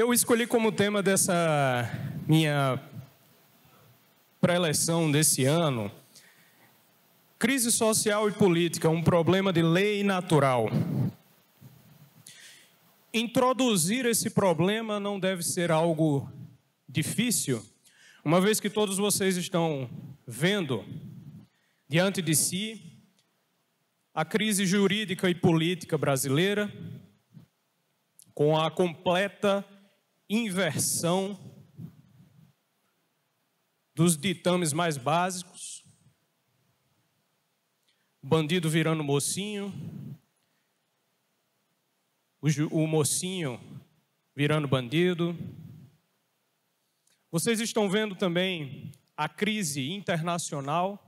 eu escolhi como tema dessa minha pré-eleição desse ano crise social e política, um problema de lei natural. Introduzir esse problema não deve ser algo difícil, uma vez que todos vocês estão vendo diante de si a crise jurídica e política brasileira, com a completa inversão dos ditames mais básicos, bandido virando mocinho, o, mocinho virando bandido. Vocês estão vendo também a crise internacional,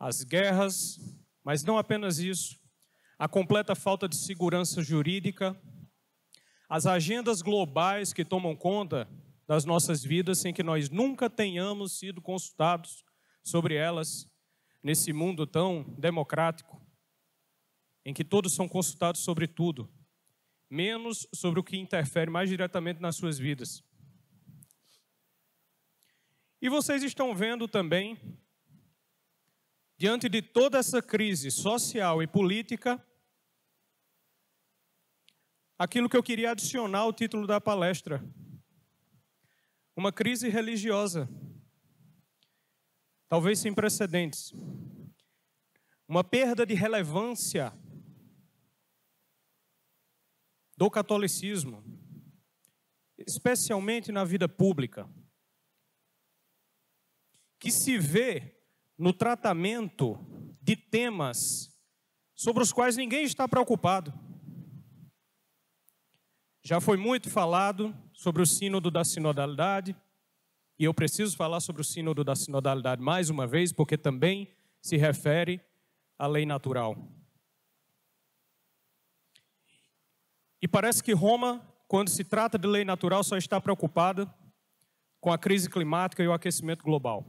as guerras, mas não apenas isso, a completa falta de segurança jurídica as agendas globais que tomam conta das nossas vidas sem que nós nunca tenhamos sido consultados sobre elas nesse mundo tão democrático em que todos são consultados sobre tudo, menos sobre o que interfere mais diretamente nas suas vidas. E vocês estão vendo também, diante de toda essa crise social e política, aquilo que eu queria adicionar ao título da palestra: uma crise religiosa, talvez sem precedentes, uma perda de relevância do catolicismo, especialmente na vida pública, que se vê no tratamento de temas sobre os quais ninguém está preocupado. Já foi muito falado sobre o sínodo da sinodalidade, e eu preciso falar sobre o sínodo da sinodalidade mais uma vez, porque também se refere à lei natural. E parece que Roma, quando se trata de lei natural, só está preocupada com a crise climática e o aquecimento global.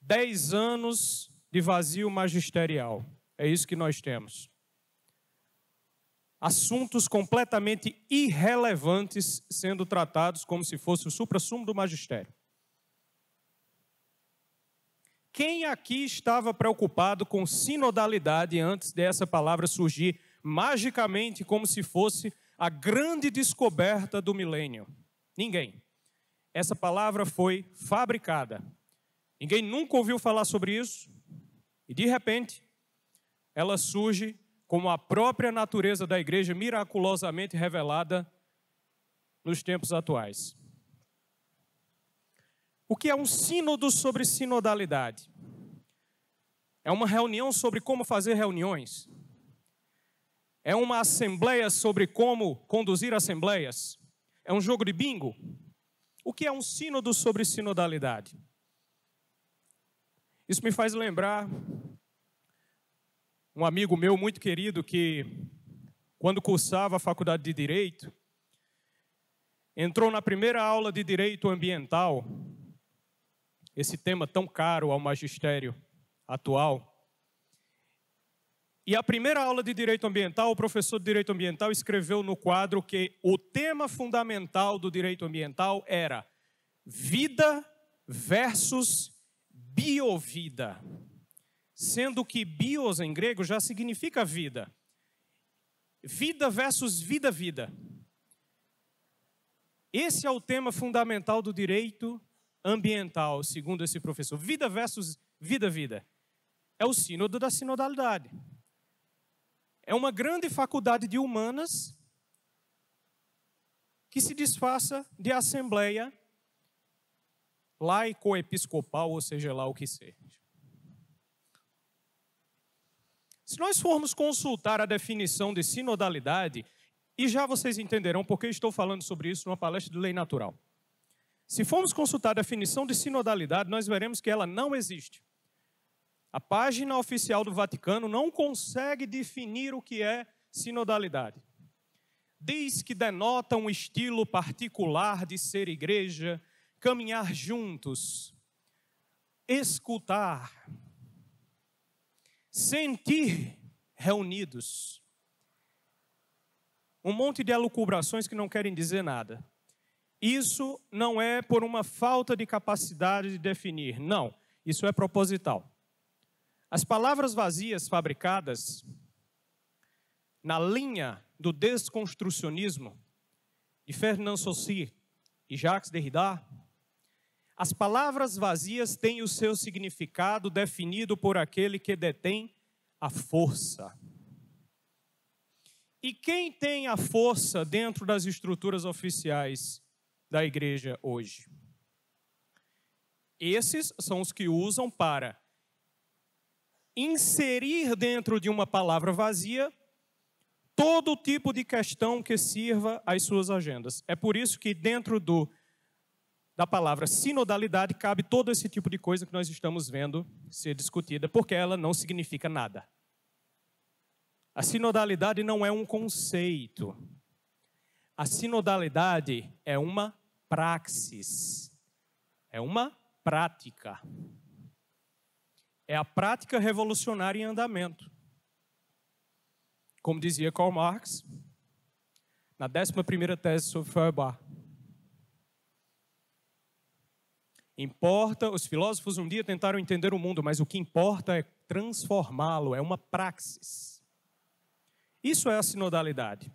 Dez anos de vazio magisterial, é isso que nós temos assuntos completamente irrelevantes sendo tratados como se fosse o supra-sumo do magistério. Quem aqui estava preocupado com sinodalidade antes dessa palavra surgir magicamente como se fosse a grande descoberta do milênio? Ninguém. Essa palavra foi fabricada. Ninguém nunca ouviu falar sobre isso. E de repente, ela surge como a própria natureza da igreja miraculosamente revelada nos tempos atuais. O que é um sínodo sobre sinodalidade? É uma reunião sobre como fazer reuniões. É uma assembleia sobre como conduzir assembleias. É um jogo de bingo. O que é um sínodo sobre sinodalidade? Isso me faz lembrar um amigo meu muito querido que, quando cursava a faculdade de Direito, entrou na primeira aula de Direito Ambiental, esse tema tão caro ao magistério atual. E a primeira aula de direito ambiental, o professor de direito ambiental escreveu no quadro que o tema fundamental do direito ambiental era vida versus biovida sendo que bios em grego já significa vida. Vida versus vida, vida. Esse é o tema fundamental do direito ambiental, segundo esse professor. Vida versus vida, vida. É o sínodo da sinodalidade. É uma grande faculdade de humanas que se disfarça de assembleia laico-episcopal, ou seja lá o que ser. Se nós formos consultar a definição de sinodalidade, e já vocês entenderão porque estou falando sobre isso numa palestra de lei natural. Se formos consultar a definição de sinodalidade, nós veremos que ela não existe. A página oficial do Vaticano não consegue definir o que é sinodalidade. Diz que denota um estilo particular de ser igreja, caminhar juntos, escutar, sentir reunidos. Um monte de alucubrações que não querem dizer nada. Isso não é por uma falta de capacidade de definir, não. Isso é proposital. As palavras vazias fabricadas na linha do desconstrucionismo de Fernand Saussure e Jacques Derrida as palavras vazias têm o seu significado definido por aquele que detém a força. E quem tem a força dentro das estruturas oficiais da igreja hoje? Esses são os que usam para inserir dentro de uma palavra vazia todo tipo de questão que sirva às suas agendas. É por isso que dentro do da palavra sinodalidade cabe todo esse tipo de coisa que nós estamos vendo ser discutida, porque ela não significa nada. A sinodalidade não é um conceito. A sinodalidade é uma praxis. É uma prática. É a prática revolucionária em andamento. Como dizia Karl Marx, na 11ª tese sobre Feuerbach, Importa, os filósofos um dia tentaram entender o mundo, mas o que importa é transformá-lo, é uma praxis. Isso é a sinodalidade.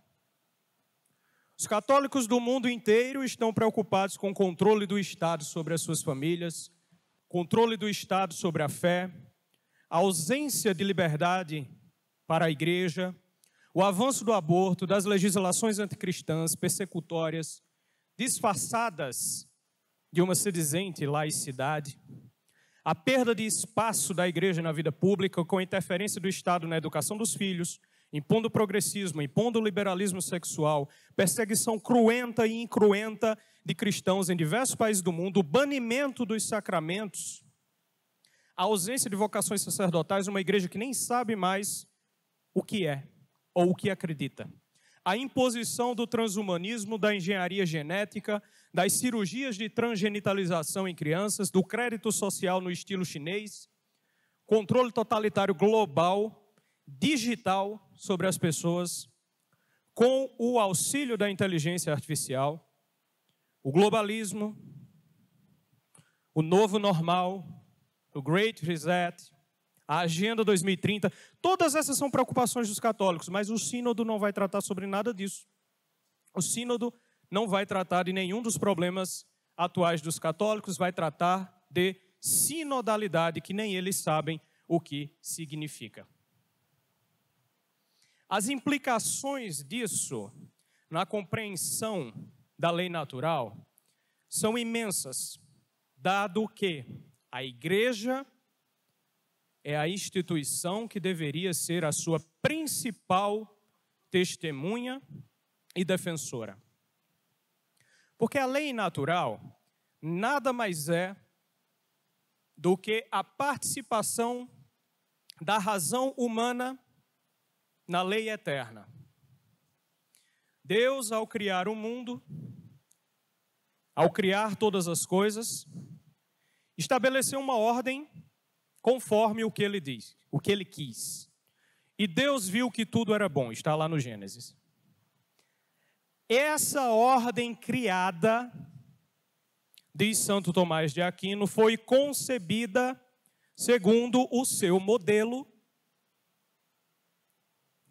Os católicos do mundo inteiro estão preocupados com o controle do Estado sobre as suas famílias, controle do Estado sobre a fé, a ausência de liberdade para a igreja, o avanço do aborto, das legislações anticristãs, persecutórias, disfarçadas de uma sedizente laicidade, a perda de espaço da igreja na vida pública com a interferência do Estado na educação dos filhos, impondo progressismo, impondo liberalismo sexual, perseguição cruenta e incruenta de cristãos em diversos países do mundo, o banimento dos sacramentos, a ausência de vocações sacerdotais, uma igreja que nem sabe mais o que é ou o que acredita. A imposição do transhumanismo, da engenharia genética, das cirurgias de transgenitalização em crianças, do crédito social no estilo chinês, controle totalitário global, digital sobre as pessoas, com o auxílio da inteligência artificial, o globalismo, o novo normal, o Great Reset, a Agenda 2030, todas essas são preocupações dos católicos, mas o Sínodo não vai tratar sobre nada disso. O Sínodo não vai tratar de nenhum dos problemas atuais dos católicos, vai tratar de sinodalidade, que nem eles sabem o que significa. As implicações disso na compreensão da lei natural são imensas, dado que a igreja é a instituição que deveria ser a sua principal testemunha e defensora. Porque a lei natural nada mais é do que a participação da razão humana na lei eterna. Deus, ao criar o mundo, ao criar todas as coisas, estabeleceu uma ordem conforme o que ele diz, o que ele quis. E Deus viu que tudo era bom, está lá no Gênesis. Essa ordem criada, diz Santo Tomás de Aquino, foi concebida segundo o seu modelo,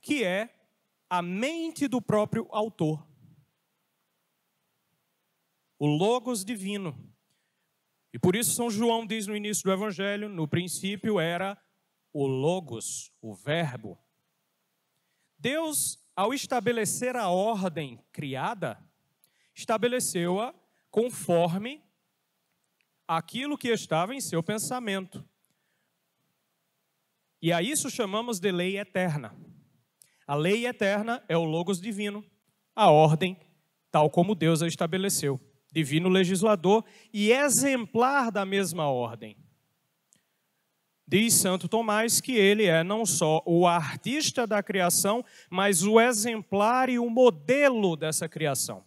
que é a mente do próprio autor. O Logos divino. E por isso São João diz no início do Evangelho: no princípio era o Logos, o Verbo. Deus ao estabelecer a ordem criada, estabeleceu-a conforme aquilo que estava em seu pensamento. E a isso chamamos de lei eterna. A lei eterna é o logos divino, a ordem tal como Deus a estabeleceu, divino legislador e exemplar da mesma ordem. Diz Santo Tomás que ele é não só o artista da criação, mas o exemplar e o modelo dessa criação.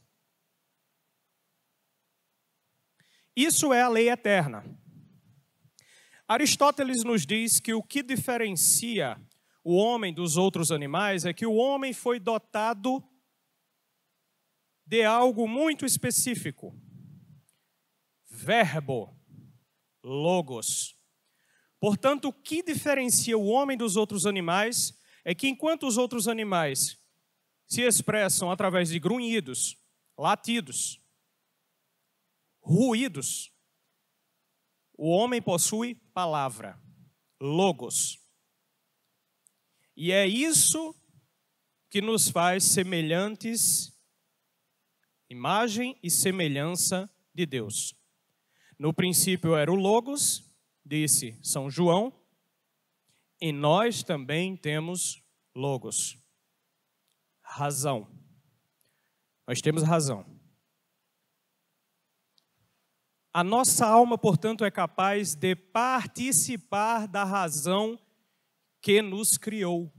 Isso é a lei eterna. Aristóteles nos diz que o que diferencia o homem dos outros animais é que o homem foi dotado de algo muito específico: verbo, logos. Portanto, o que diferencia o homem dos outros animais é que enquanto os outros animais se expressam através de grunhidos, latidos, ruídos, o homem possui palavra, logos. E é isso que nos faz semelhantes, imagem e semelhança de Deus. No princípio era o Logos, disse São João, e nós também temos logos. Razão. Nós temos razão. A nossa alma, portanto, é capaz de participar da razão que nos criou,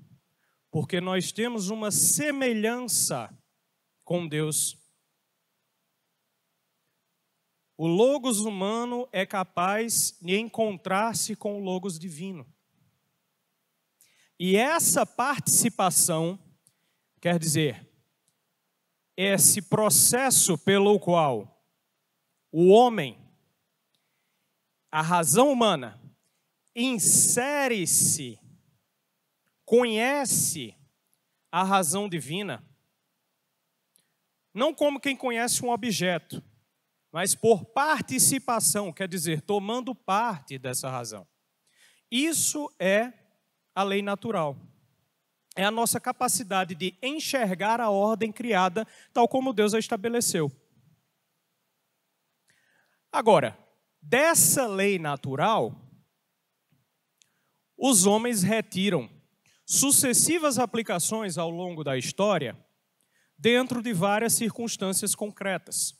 porque nós temos uma semelhança com Deus o logos humano é capaz de encontrar-se com o logos divino. E essa participação, quer dizer, esse processo pelo qual o homem, a razão humana, insere-se, conhece a razão divina, não como quem conhece um objeto mas por participação, quer dizer, tomando parte dessa razão. Isso é a lei natural. É a nossa capacidade de enxergar a ordem criada tal como Deus a estabeleceu. Agora, dessa lei natural, os homens retiram sucessivas aplicações ao longo da história dentro de várias circunstâncias concretas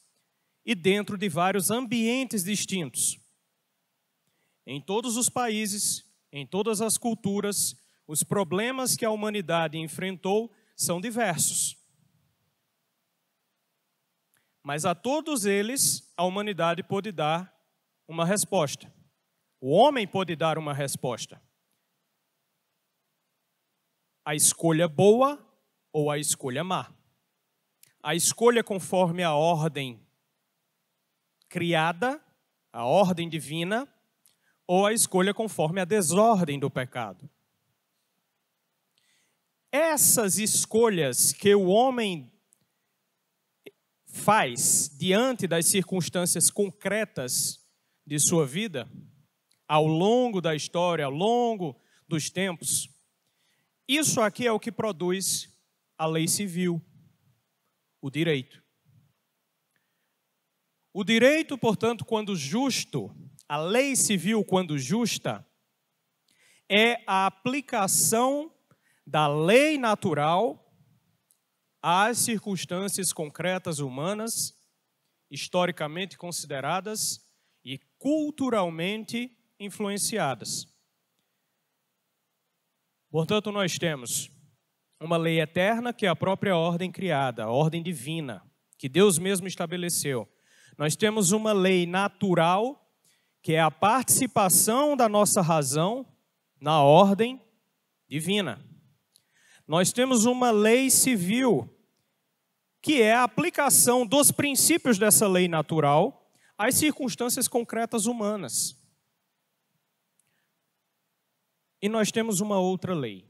e dentro de vários ambientes distintos. Em todos os países, em todas as culturas, os problemas que a humanidade enfrentou são diversos. Mas a todos eles, a humanidade pode dar uma resposta. O homem pode dar uma resposta. A escolha boa ou a escolha má. A escolha conforme a ordem criada, a ordem divina, ou a escolha conforme a desordem do pecado. Essas escolhas que o homem faz diante das circunstâncias concretas de sua vida, ao longo da história, ao longo dos tempos, isso aqui é o que produz a lei civil, o direito. O direito, portanto, quando justo, a lei civil, quando justa, é a aplicação da lei natural às circunstâncias concretas humanas, historicamente consideradas e culturalmente influenciadas. Portanto, nós temos uma lei eterna, que é a própria ordem criada, a ordem divina, que Deus mesmo estabeleceu. Nós temos uma lei natural, que é a participação da nossa razão na ordem divina. Nós temos uma lei civil, que é a aplicação dos princípios dessa lei natural às circunstâncias concretas humanas. E nós temos uma outra lei,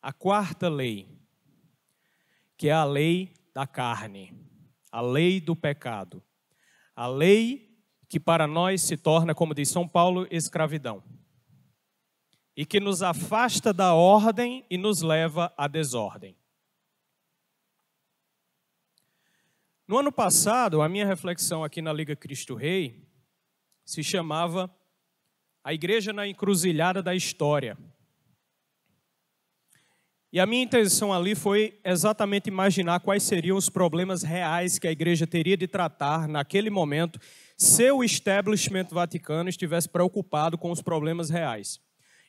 a quarta lei, que é a lei da carne a lei do pecado. A lei que para nós se torna, como diz São Paulo, escravidão. E que nos afasta da ordem e nos leva à desordem. No ano passado, a minha reflexão aqui na Liga Cristo Rei se chamava A Igreja na Encruzilhada da História. E a minha intenção ali foi exatamente imaginar quais seriam os problemas reais que a igreja teria de tratar naquele momento se o establishment vaticano estivesse preocupado com os problemas reais.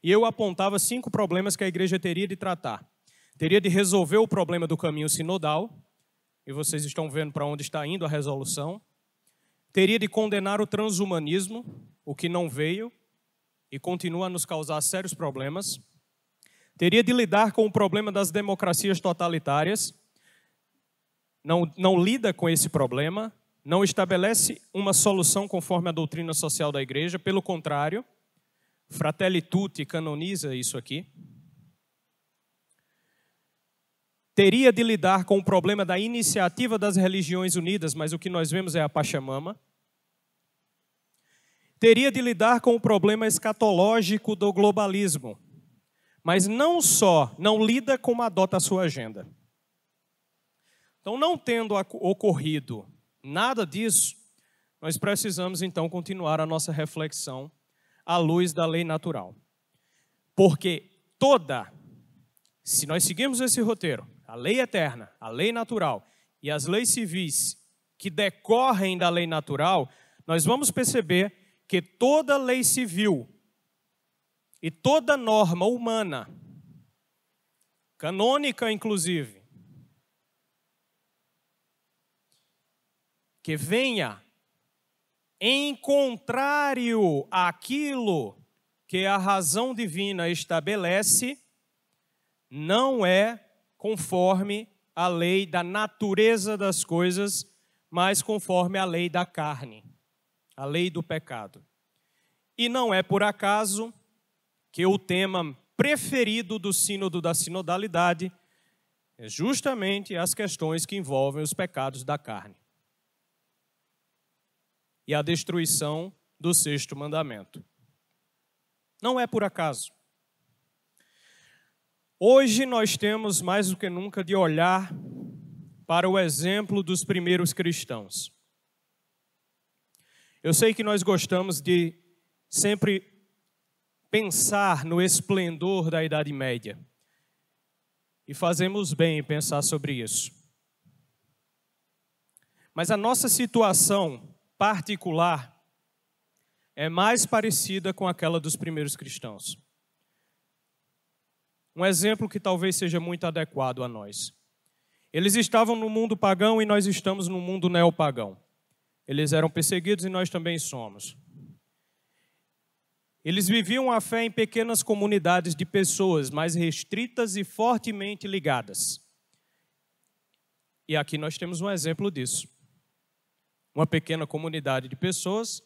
E eu apontava cinco problemas que a igreja teria de tratar. Teria de resolver o problema do caminho sinodal, e vocês estão vendo para onde está indo a resolução. Teria de condenar o transhumanismo, o que não veio e continua a nos causar sérios problemas teria de lidar com o problema das democracias totalitárias, não, não lida com esse problema, não estabelece uma solução conforme a doutrina social da igreja, pelo contrário, Fratelli Tutti canoniza isso aqui. Teria de lidar com o problema da iniciativa das religiões unidas, mas o que nós vemos é a Pachamama. Teria de lidar com o problema escatológico do globalismo, mas não só não lida como adota a sua agenda. Então, não tendo ocorrido nada disso, nós precisamos então continuar a nossa reflexão à luz da lei natural. Porque toda, se nós seguirmos esse roteiro, a lei eterna, a lei natural e as leis civis que decorrem da lei natural, nós vamos perceber que toda lei civil e toda norma humana, canônica inclusive, que venha em contrário àquilo que a razão divina estabelece, não é conforme a lei da natureza das coisas, mas conforme a lei da carne, a lei do pecado. E não é por acaso que o tema preferido do Sínodo da Sinodalidade é justamente as questões que envolvem os pecados da carne e a destruição do sexto mandamento. Não é por acaso. Hoje nós temos mais do que nunca de olhar para o exemplo dos primeiros cristãos. Eu sei que nós gostamos de sempre pensar no esplendor da Idade Média. E fazemos bem em pensar sobre isso. Mas a nossa situação particular é mais parecida com aquela dos primeiros cristãos. Um exemplo que talvez seja muito adequado a nós. Eles estavam no mundo pagão e nós estamos no mundo neopagão. Eles eram perseguidos e nós também somos. Eles viviam a fé em pequenas comunidades de pessoas, mais restritas e fortemente ligadas. E aqui nós temos um exemplo disso. Uma pequena comunidade de pessoas,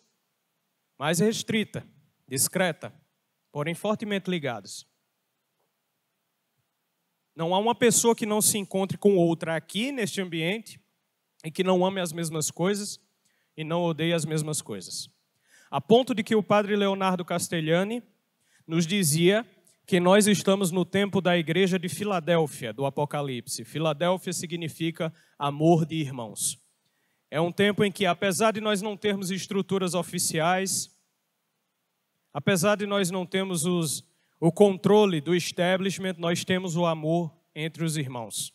mais restrita, discreta, porém fortemente ligadas. Não há uma pessoa que não se encontre com outra aqui neste ambiente e que não ame as mesmas coisas e não odeie as mesmas coisas a ponto de que o padre Leonardo Castellani nos dizia que nós estamos no tempo da igreja de Filadélfia, do Apocalipse. Filadélfia significa amor de irmãos. É um tempo em que, apesar de nós não termos estruturas oficiais, apesar de nós não termos os, o controle do establishment, nós temos o amor entre os irmãos.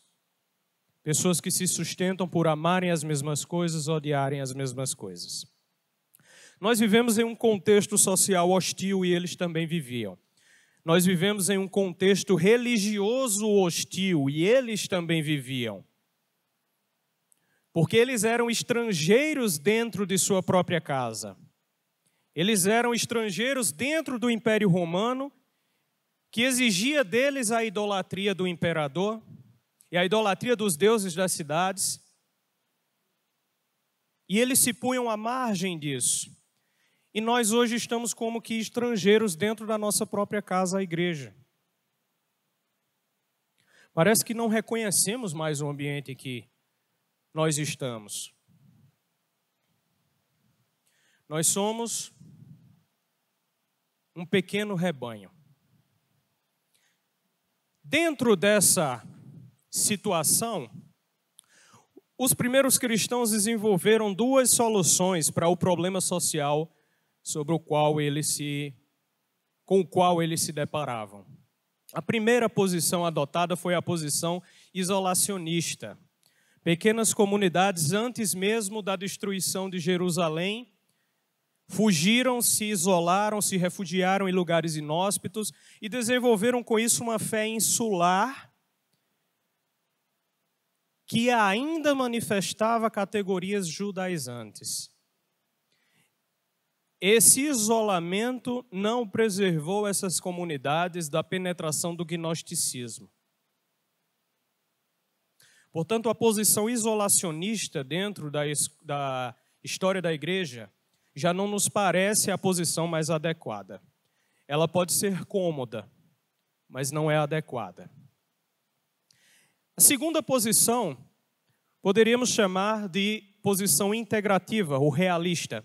Pessoas que se sustentam por amarem as mesmas coisas, odiarem as mesmas coisas. Nós vivemos em um contexto social hostil e eles também viviam. Nós vivemos em um contexto religioso hostil e eles também viviam. Porque eles eram estrangeiros dentro de sua própria casa. Eles eram estrangeiros dentro do Império Romano, que exigia deles a idolatria do imperador e a idolatria dos deuses das cidades. E eles se punham à margem disso. E nós hoje estamos como que estrangeiros dentro da nossa própria casa, a igreja. Parece que não reconhecemos mais o ambiente em que nós estamos. Nós somos um pequeno rebanho. Dentro dessa situação, os primeiros cristãos desenvolveram duas soluções para o problema social sobre o qual eles se com o qual eles se deparavam. A primeira posição adotada foi a posição isolacionista. Pequenas comunidades antes mesmo da destruição de Jerusalém fugiram, se isolaram, se refugiaram em lugares inóspitos e desenvolveram com isso uma fé insular que ainda manifestava categorias judaizantes. Esse isolamento não preservou essas comunidades da penetração do gnosticismo. Portanto, a posição isolacionista dentro da, da história da igreja já não nos parece a posição mais adequada. Ela pode ser cômoda, mas não é adequada. A segunda posição poderíamos chamar de posição integrativa ou realista.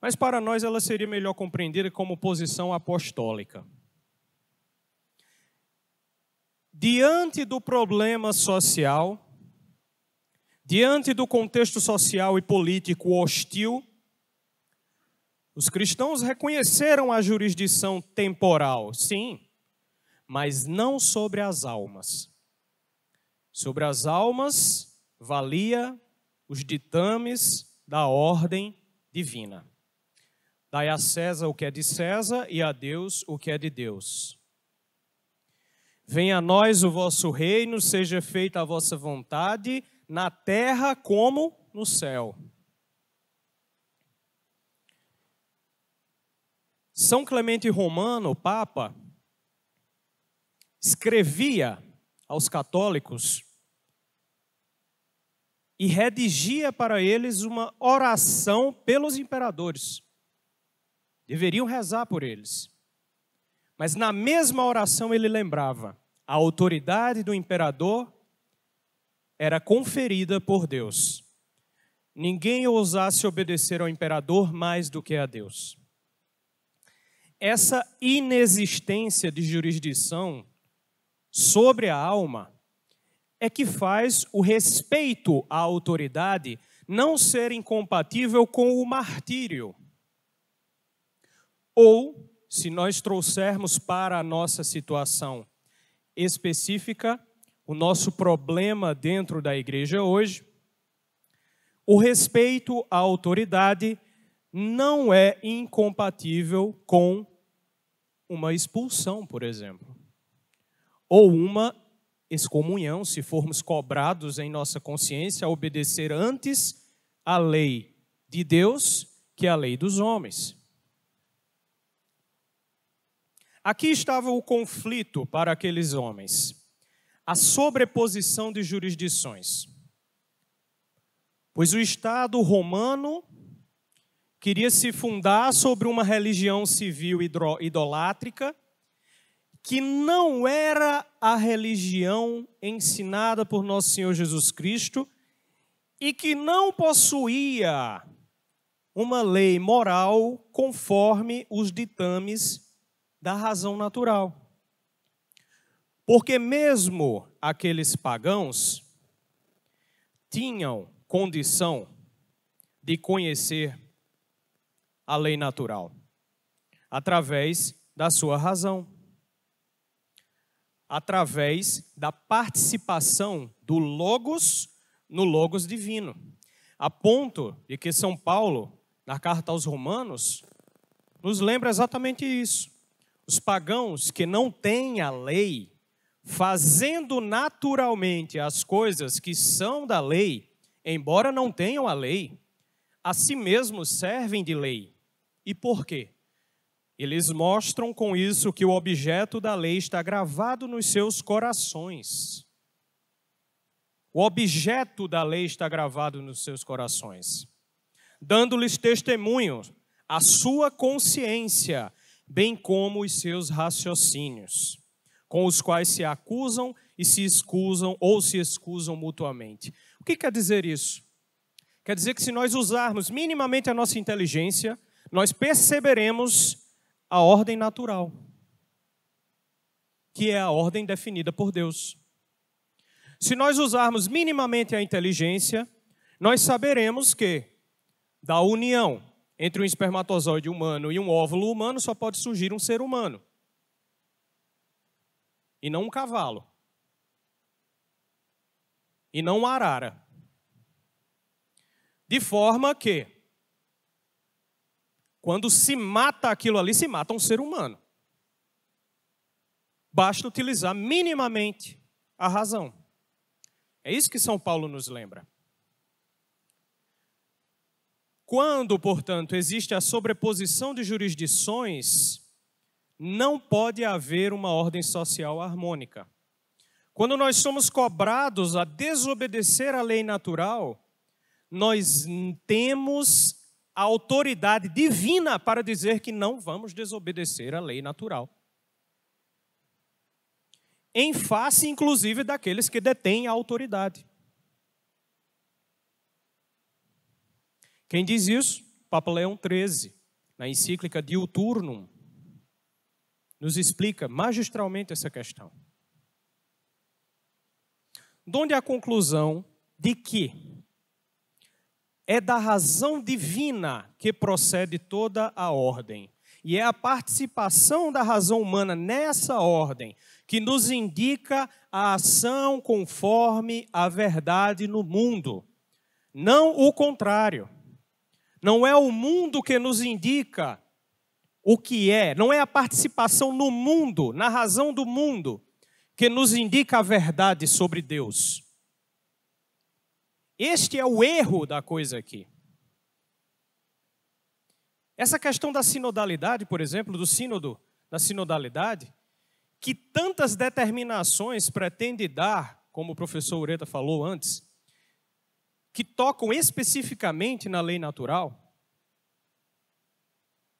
Mas para nós ela seria melhor compreendida como posição apostólica. Diante do problema social, diante do contexto social e político hostil, os cristãos reconheceram a jurisdição temporal, sim, mas não sobre as almas. Sobre as almas valia os ditames da ordem divina. Dai a César o que é de César e a Deus o que é de Deus. Venha a nós o vosso reino, seja feita a vossa vontade, na terra como no céu. São Clemente Romano, o Papa, escrevia aos católicos e redigia para eles uma oração pelos imperadores. Deveriam rezar por eles. Mas na mesma oração ele lembrava: a autoridade do imperador era conferida por Deus. Ninguém ousasse obedecer ao imperador mais do que a Deus. Essa inexistência de jurisdição sobre a alma é que faz o respeito à autoridade não ser incompatível com o martírio. Ou, se nós trouxermos para a nossa situação específica, o nosso problema dentro da igreja hoje, o respeito à autoridade não é incompatível com uma expulsão, por exemplo, ou uma excomunhão, se formos cobrados em nossa consciência a obedecer antes a lei de Deus que a lei dos homens. Aqui estava o conflito para aqueles homens: a sobreposição de jurisdições. Pois o Estado romano queria se fundar sobre uma religião civil idolátrica que não era a religião ensinada por nosso Senhor Jesus Cristo e que não possuía uma lei moral conforme os ditames da razão natural. Porque mesmo aqueles pagãos tinham condição de conhecer a lei natural através da sua razão, através da participação do Logos no Logos divino, a ponto de que São Paulo, na carta aos Romanos, nos lembra exatamente isso. Os pagãos que não têm a lei, fazendo naturalmente as coisas que são da lei, embora não tenham a lei, a si mesmos servem de lei. E por quê? Eles mostram com isso que o objeto da lei está gravado nos seus corações. O objeto da lei está gravado nos seus corações, dando-lhes testemunho a sua consciência bem como os seus raciocínios, com os quais se acusam e se excusam ou se excusam mutuamente. O que quer dizer isso? Quer dizer que se nós usarmos minimamente a nossa inteligência, nós perceberemos a ordem natural, que é a ordem definida por Deus. Se nós usarmos minimamente a inteligência, nós saberemos que da união entre um espermatozoide humano e um óvulo humano, só pode surgir um ser humano. E não um cavalo. E não uma arara. De forma que, quando se mata aquilo ali, se mata um ser humano. Basta utilizar minimamente a razão. É isso que São Paulo nos lembra. Quando, portanto, existe a sobreposição de jurisdições, não pode haver uma ordem social harmônica. Quando nós somos cobrados a desobedecer a lei natural, nós temos a autoridade divina para dizer que não vamos desobedecer a lei natural. Em face, inclusive, daqueles que detêm a autoridade. Quem diz isso? Papa Leão XIII, na encíclica Diuturnum, nos explica magistralmente essa questão. Donde a conclusão de que é da razão divina que procede toda a ordem. E é a participação da razão humana nessa ordem que nos indica a ação conforme a verdade no mundo, não o contrário. Não é o mundo que nos indica o que é, não é a participação no mundo, na razão do mundo, que nos indica a verdade sobre Deus. Este é o erro da coisa aqui. Essa questão da sinodalidade, por exemplo, do sínodo, da sinodalidade, que tantas determinações pretende dar, como o professor Ureta falou antes, que tocam especificamente na lei natural,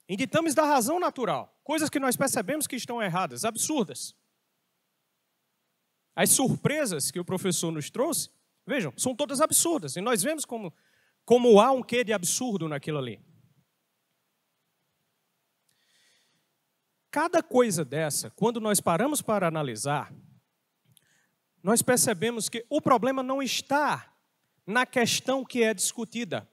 em ditames da razão natural, coisas que nós percebemos que estão erradas, absurdas. As surpresas que o professor nos trouxe, vejam, são todas absurdas, e nós vemos como, como há um quê de absurdo naquilo ali. Cada coisa dessa, quando nós paramos para analisar, nós percebemos que o problema não está na questão que é discutida.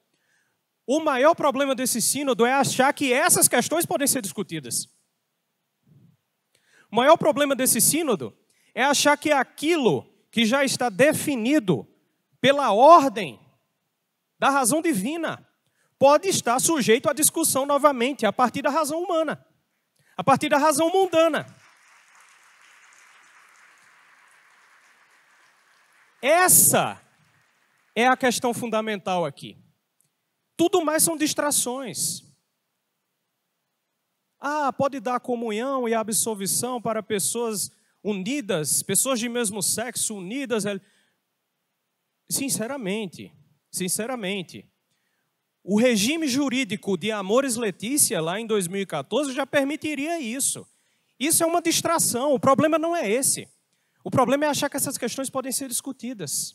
O maior problema desse sínodo é achar que essas questões podem ser discutidas. O maior problema desse sínodo é achar que é aquilo que já está definido pela ordem da razão divina pode estar sujeito à discussão novamente a partir da razão humana, a partir da razão mundana. Essa é a questão fundamental aqui. Tudo mais são distrações. Ah, pode dar comunhão e absolvição para pessoas unidas, pessoas de mesmo sexo unidas. Sinceramente, sinceramente, o regime jurídico de Amores Letícia, lá em 2014, já permitiria isso. Isso é uma distração, o problema não é esse. O problema é achar que essas questões podem ser discutidas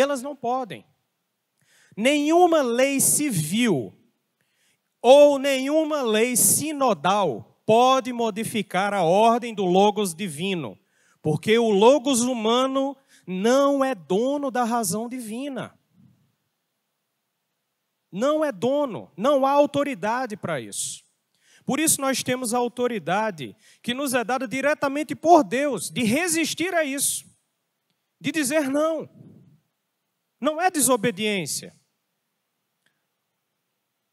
elas não podem. Nenhuma lei civil ou nenhuma lei sinodal pode modificar a ordem do Logos divino, porque o Logos humano não é dono da razão divina. Não é dono, não há autoridade para isso. Por isso nós temos a autoridade que nos é dada diretamente por Deus de resistir a isso, de dizer não. Não é desobediência.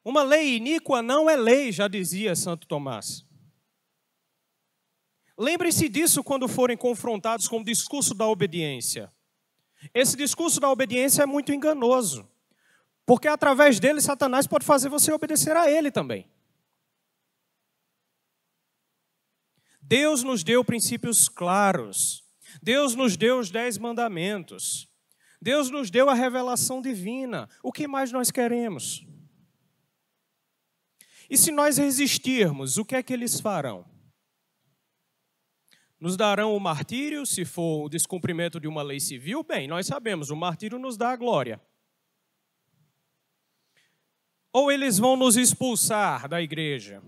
Uma lei iníqua não é lei, já dizia Santo Tomás. lembre se disso quando forem confrontados com o discurso da obediência. Esse discurso da obediência é muito enganoso, porque através dele Satanás pode fazer você obedecer a ele também. Deus nos deu princípios claros. Deus nos deu os dez mandamentos. Deus nos deu a revelação divina. O que mais nós queremos? E se nós resistirmos, o que é que eles farão? Nos darão o martírio, se for o descumprimento de uma lei civil? Bem, nós sabemos, o martírio nos dá a glória. Ou eles vão nos expulsar da igreja?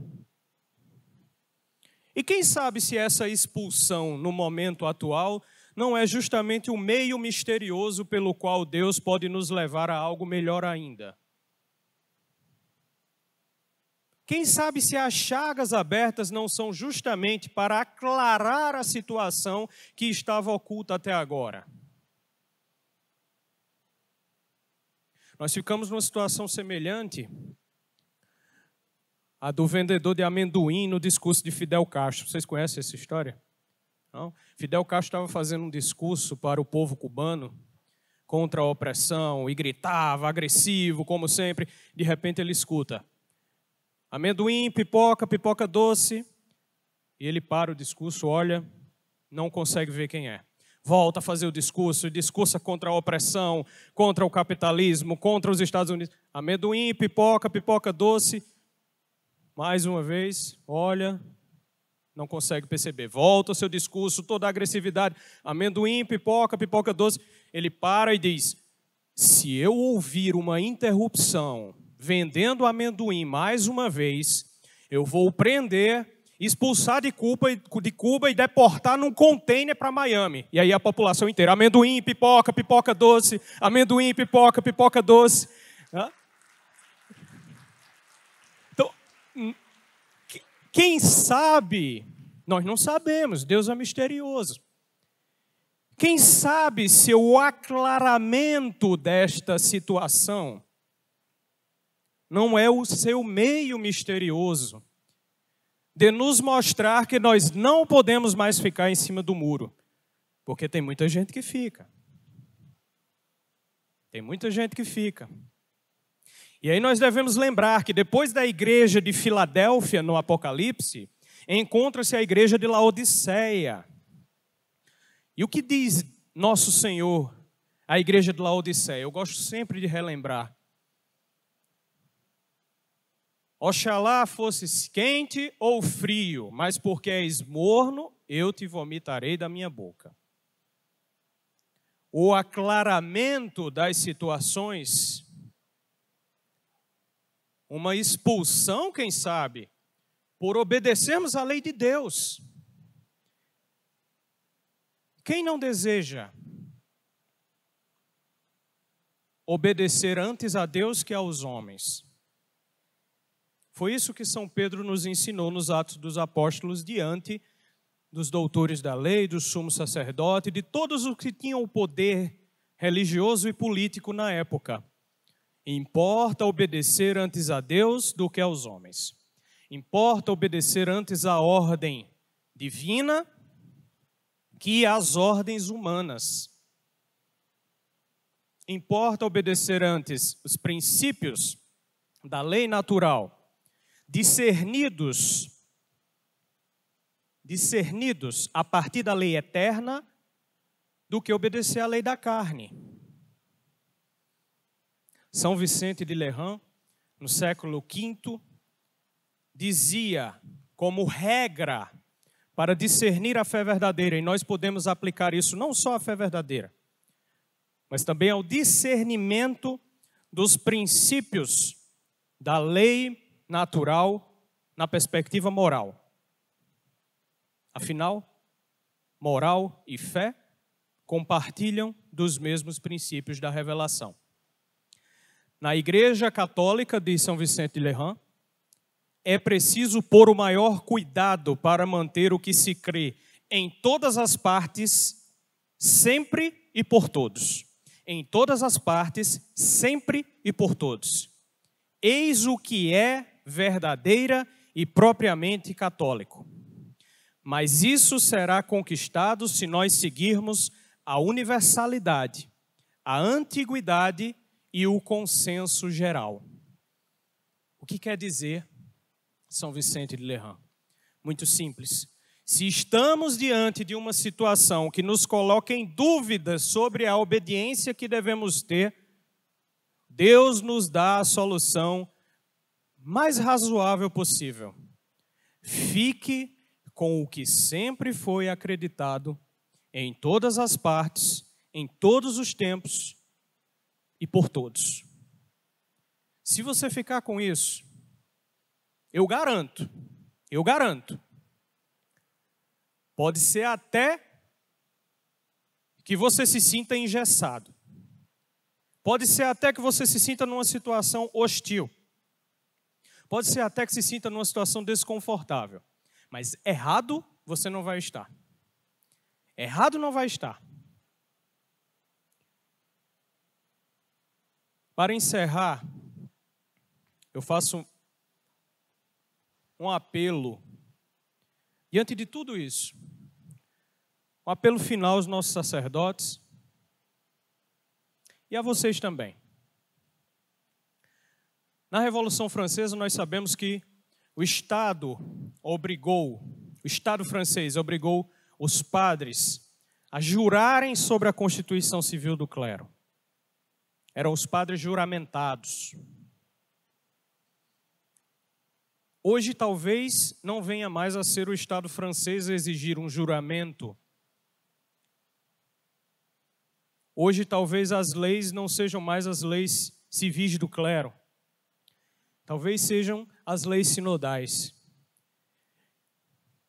E quem sabe se essa expulsão, no momento atual, não é justamente o meio misterioso pelo qual Deus pode nos levar a algo melhor ainda. Quem sabe se as chagas abertas não são justamente para aclarar a situação que estava oculta até agora? Nós ficamos numa situação semelhante à do vendedor de amendoim no discurso de Fidel Castro. Vocês conhecem essa história? Não? Fidel Castro estava fazendo um discurso para o povo cubano contra a opressão e gritava, agressivo, como sempre. De repente ele escuta: amendoim, pipoca, pipoca doce. E ele para o discurso, olha, não consegue ver quem é. Volta a fazer o discurso, discursa contra a opressão, contra o capitalismo, contra os Estados Unidos. Amendoim, pipoca, pipoca doce. Mais uma vez, olha, não consegue perceber. Volta o seu discurso, toda a agressividade, amendoim, pipoca, pipoca doce. Ele para e diz: Se eu ouvir uma interrupção vendendo amendoim mais uma vez, eu vou prender, expulsar de Cuba, de Cuba e deportar num container para Miami. E aí a população inteira: amendoim, pipoca, pipoca doce, amendoim, pipoca, pipoca doce. Hã? Quem sabe, nós não sabemos, Deus é misterioso. Quem sabe se o aclaramento desta situação não é o seu meio misterioso de nos mostrar que nós não podemos mais ficar em cima do muro, porque tem muita gente que fica. Tem muita gente que fica. E aí nós devemos lembrar que depois da igreja de Filadélfia no Apocalipse, encontra-se a igreja de Laodiceia. E o que diz nosso Senhor à igreja de Laodiceia? Eu gosto sempre de relembrar. Oxalá fosses quente ou frio, mas porque és morno, eu te vomitarei da minha boca. O aclaramento das situações uma expulsão, quem sabe, por obedecermos à lei de Deus. Quem não deseja obedecer antes a Deus que aos homens? Foi isso que São Pedro nos ensinou nos Atos dos Apóstolos diante dos doutores da lei, do sumo sacerdote, de todos os que tinham o poder religioso e político na época. Importa obedecer antes a Deus do que aos homens. Importa obedecer antes à ordem divina que às ordens humanas. Importa obedecer antes os princípios da lei natural, discernidos discernidos a partir da lei eterna do que obedecer à lei da carne. São Vicente de Lerran, no século V, dizia como regra para discernir a fé verdadeira, e nós podemos aplicar isso não só à fé verdadeira, mas também ao discernimento dos princípios da lei natural na perspectiva moral. Afinal, moral e fé compartilham dos mesmos princípios da revelação na Igreja Católica de São Vicente de Lerran, é preciso pôr o maior cuidado para manter o que se crê em todas as partes, sempre e por todos. Em todas as partes, sempre e por todos. Eis o que é verdadeira e propriamente católico. Mas isso será conquistado se nós seguirmos a universalidade, a antiguidade e o consenso geral. O que quer dizer São Vicente de Lerran? Muito simples. Se estamos diante de uma situação que nos coloca em dúvida sobre a obediência que devemos ter, Deus nos dá a solução mais razoável possível. Fique com o que sempre foi acreditado em todas as partes, em todos os tempos e por todos. Se você ficar com isso, eu garanto, eu garanto, pode ser até que você se sinta engessado. Pode ser até que você se sinta numa situação hostil. Pode ser até que se sinta numa situação desconfortável. Mas errado você não vai estar. Errado não vai estar. Para encerrar, eu faço um apelo diante de tudo isso. Um apelo final aos nossos sacerdotes e a vocês também. Na Revolução Francesa, nós sabemos que o Estado obrigou, o Estado francês obrigou os padres a jurarem sobre a Constituição Civil do clero eram os padres juramentados. Hoje talvez não venha mais a ser o Estado francês a exigir um juramento. Hoje talvez as leis não sejam mais as leis civis do clero. Talvez sejam as leis sinodais.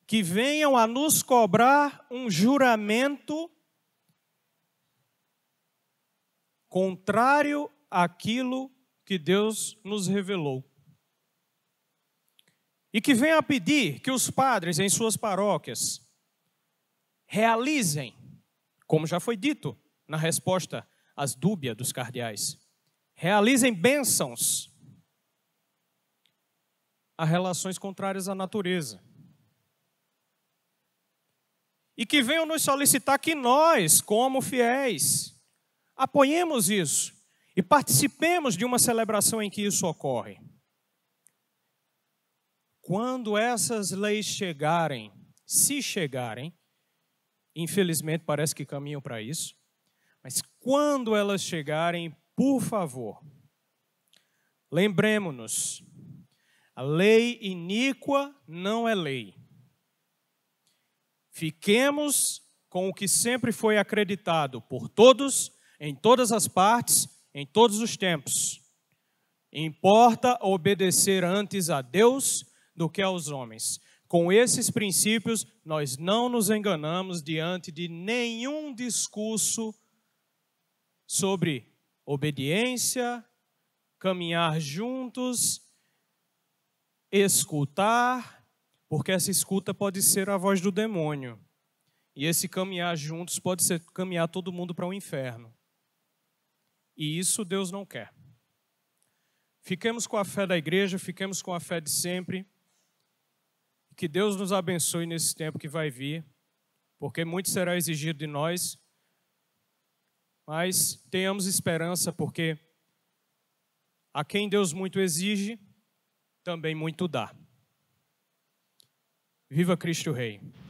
Que venham a nos cobrar um juramento contrário àquilo que Deus nos revelou. E que venha a pedir que os padres em suas paróquias realizem, como já foi dito na resposta às dúbias dos cardeais, realizem bênçãos a relações contrárias à natureza. E que venham nos solicitar que nós, como fiéis, apoiemos isso e participemos de uma celebração em que isso ocorre. Quando essas leis chegarem, se chegarem, infelizmente parece que caminham para isso, mas quando elas chegarem, por favor, lembremos-nos: a lei iníqua não é lei. Fiquemos com o que sempre foi acreditado por todos em todas as partes, em todos os tempos. Importa obedecer antes a Deus do que aos homens. Com esses princípios, nós não nos enganamos diante de nenhum discurso sobre obediência, caminhar juntos, escutar, porque essa escuta pode ser a voz do demônio. E esse caminhar juntos pode ser caminhar todo mundo para o um inferno. E isso Deus não quer. Fiquemos com a fé da igreja, fiquemos com a fé de sempre. Que Deus nos abençoe nesse tempo que vai vir, porque muito será exigido de nós. Mas tenhamos esperança, porque a quem Deus muito exige, também muito dá. Viva Cristo Rei!